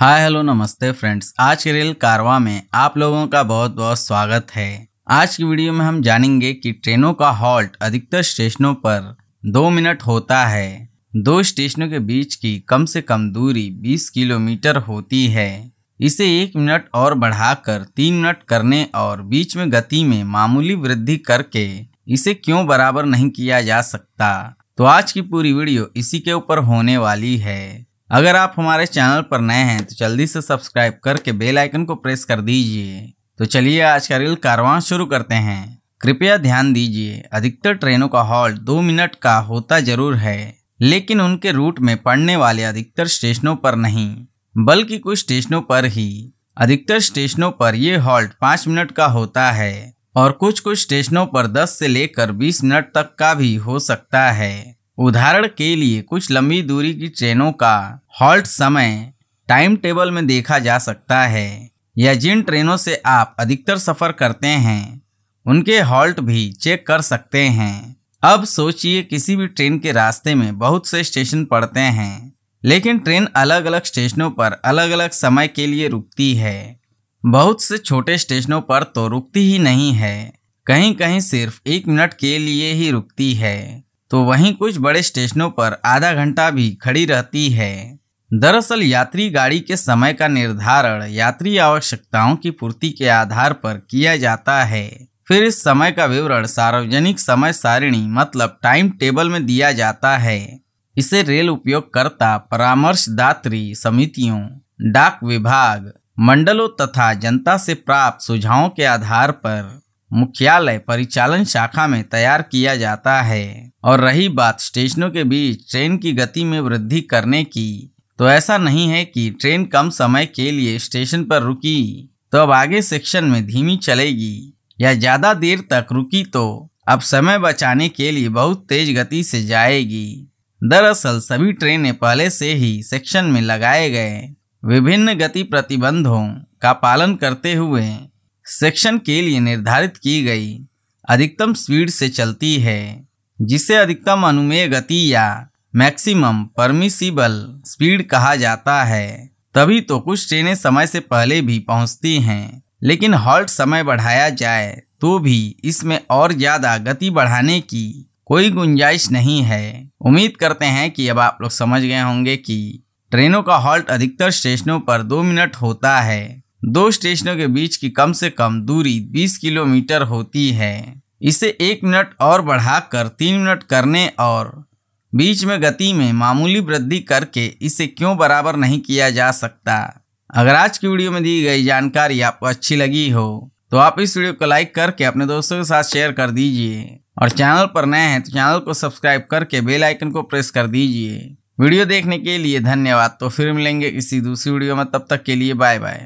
hi hello नमस्ते friends आज के रेल कारवा में आप लोगों का बहुत बहुत स्वागत है आज की वीडियो में हम जानेंगे कि ट्रेनों का हॉल्ट अधिकतर स्टेशनों पर दो मिनट होता है दो स्टेशनों के बीच की कम से कम दूरी 20 किलोमीटर होती है इसे एक मिनट और बढ़ाकर तीन मिनट करने और बीच में गति में मामूली वृद्धि करके इसे क्यों बराबर नहीं किया जा सकता तो आज की पूरी वीडियो इसी के ऊपर होने वाली है अगर आप हमारे चैनल पर नए हैं तो जल्दी से सब्सक्राइब करके बेल आइकन को प्रेस कर दीजिए तो चलिए आज का रेल कारवां शुरू करते हैं कृपया ध्यान दीजिए अधिकतर ट्रेनों का हॉल्ट दो मिनट का होता जरूर है लेकिन उनके रूट में पड़ने वाले अधिकतर स्टेशनों पर नहीं बल्कि कुछ स्टेशनों पर ही अधिकतर स्टेशनों पर ये हॉल्ट पाँच मिनट का होता है और कुछ कुछ स्टेशनों पर 10 से लेकर 20 मिनट तक का भी हो सकता है उदाहरण के लिए कुछ लंबी दूरी की ट्रेनों का हॉल्ट समय टाइम टेबल में देखा जा सकता है या जिन ट्रेनों से आप अधिकतर सफ़र करते हैं उनके हॉल्ट भी चेक कर सकते हैं अब सोचिए किसी भी ट्रेन के रास्ते में बहुत से स्टेशन पड़ते हैं लेकिन ट्रेन अलग अलग स्टेशनों पर अलग अलग समय के लिए रुकती है बहुत से छोटे स्टेशनों पर तो रुकती ही नहीं है कहीं कहीं सिर्फ एक मिनट के लिए ही रुकती है तो वहीं कुछ बड़े स्टेशनों पर आधा घंटा भी खड़ी रहती है दरअसल यात्री गाड़ी के समय का निर्धारण यात्री आवश्यकताओं की पूर्ति के आधार पर किया जाता है फिर इस समय का विवरण सार्वजनिक समय सारिणी मतलब टाइम टेबल में दिया जाता है इसे रेल उपयोगकर्ता परामर्शदात्री समितियों डाक विभाग मंडलों तथा जनता से प्राप्त सुझावों के आधार पर मुख्यालय परिचालन शाखा में तैयार किया जाता है और रही बात स्टेशनों के बीच ट्रेन की गति में वृद्धि करने की तो ऐसा नहीं है कि ट्रेन कम समय के लिए स्टेशन पर रुकी तो अब आगे सेक्शन में धीमी चलेगी या ज़्यादा देर तक रुकी तो अब समय बचाने के लिए बहुत तेज गति से जाएगी दरअसल सभी ट्रेनें पहले से ही सेक्शन में लगाए गए विभिन्न गति प्रतिबंधों का पालन करते हुए सेक्शन के लिए निर्धारित की गई अधिकतम स्पीड से चलती है जिसे अधिकतम अनुमेय गति या मैक्सिमम परमिसिबल स्पीड कहा जाता है तभी तो कुछ ट्रेनें समय से पहले भी पहुंचती हैं लेकिन हॉल्ट समय बढ़ाया जाए तो भी इसमें और ज़्यादा गति बढ़ाने की कोई गुंजाइश नहीं है उम्मीद करते हैं कि अब आप लोग समझ गए होंगे कि ट्रेनों का हॉल्ट अधिकतर स्टेशनों पर दो मिनट होता है दो स्टेशनों के बीच की कम से कम दूरी 20 किलोमीटर होती है इसे एक मिनट और बढ़ाकर तीन मिनट करने और बीच में गति में मामूली वृद्धि करके इसे क्यों बराबर नहीं किया जा सकता अगर आज की वीडियो में दी गई जानकारी आपको अच्छी लगी हो तो आप इस वीडियो को लाइक करके अपने दोस्तों के साथ शेयर कर दीजिए और चैनल पर नए हैं तो चैनल को सब्सक्राइब करके बेल आइकन को प्रेस कर दीजिए वीडियो देखने के लिए धन्यवाद तो फिर मिलेंगे किसी दूसरी वीडियो में तब तक के लिए बाय बाय